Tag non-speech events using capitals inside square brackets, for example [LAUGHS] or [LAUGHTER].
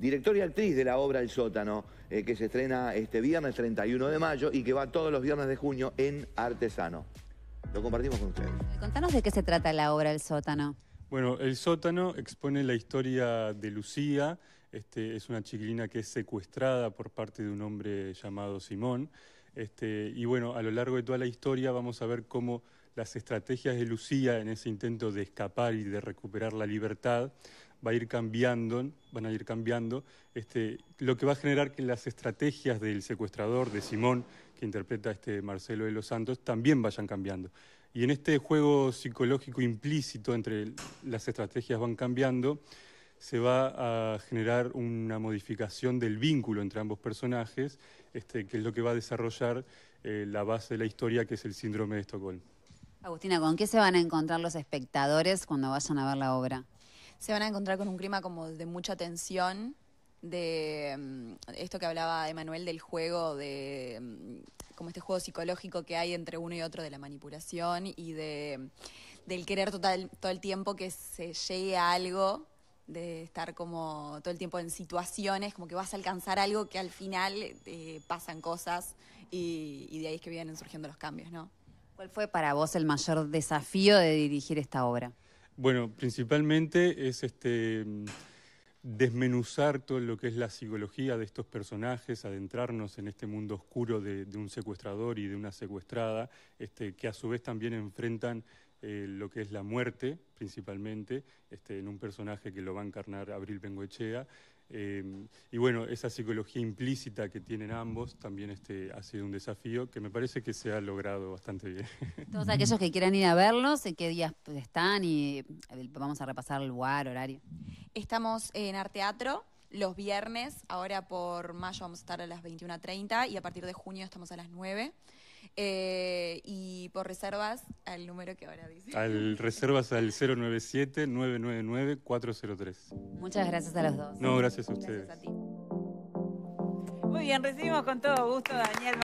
director y actriz de la obra El Sótano, eh, que se estrena este viernes 31 de mayo y que va todos los viernes de junio en Artesano. Lo compartimos con ustedes. Eh, contanos de qué se trata la obra El Sótano. Bueno, El Sótano expone la historia de Lucía, este, es una chiquilina que es secuestrada por parte de un hombre llamado Simón. Este, y bueno, a lo largo de toda la historia vamos a ver cómo las estrategias de Lucía en ese intento de escapar y de recuperar la libertad va a ir cambiando, van a ir cambiando, este, lo que va a generar que las estrategias del secuestrador, de Simón, que interpreta este Marcelo de los Santos, también vayan cambiando. Y en este juego psicológico implícito entre las estrategias van cambiando, se va a generar una modificación del vínculo entre ambos personajes, este, que es lo que va a desarrollar eh, la base de la historia, que es el síndrome de Estocolmo. Agustina, ¿con qué se van a encontrar los espectadores cuando vayan a ver la obra? Se van a encontrar con un clima como de mucha tensión, de mm, esto que hablaba Emanuel del juego, de mm, como este juego psicológico que hay entre uno y otro de la manipulación y mm, del querer todo el tiempo que se llegue a algo de estar como todo el tiempo en situaciones, como que vas a alcanzar algo que al final eh, pasan cosas y, de ahí es que vienen surgiendo los cambios, ¿no? ¿Cuál fue para vos el mayor desafío de dirigir esta obra? Bueno, principalmente es este desmenuzar todo lo que es la psicología de estos personajes, adentrarnos en este mundo oscuro de, un secuestrador y de una secuestrada, este, que a su vez también enfrentan eh, lo que es la muerte, principalmente, este, en un personaje que lo va a encarnar Abril Bengoechea. Eh, y bueno, esa psicología implícita que tienen ambos también este, ha sido un desafío que me parece que se ha logrado bastante bien. [LAUGHS] Todos aquellos que quieran ir a verlos, ¿en qué días están? Y eh, vamos a repasar el lugar, horario. Estamos en Arteatro los viernes, ahora por mayo vamos a estar a las 21.30 y a partir de junio estamos a las 9. y por reservas al número que ahora dice. Al reservas al 097-999-403. Muchas gracias a los dos. No, gracias a ustedes. Muy bien, recibimos con todo gusto a Daniel.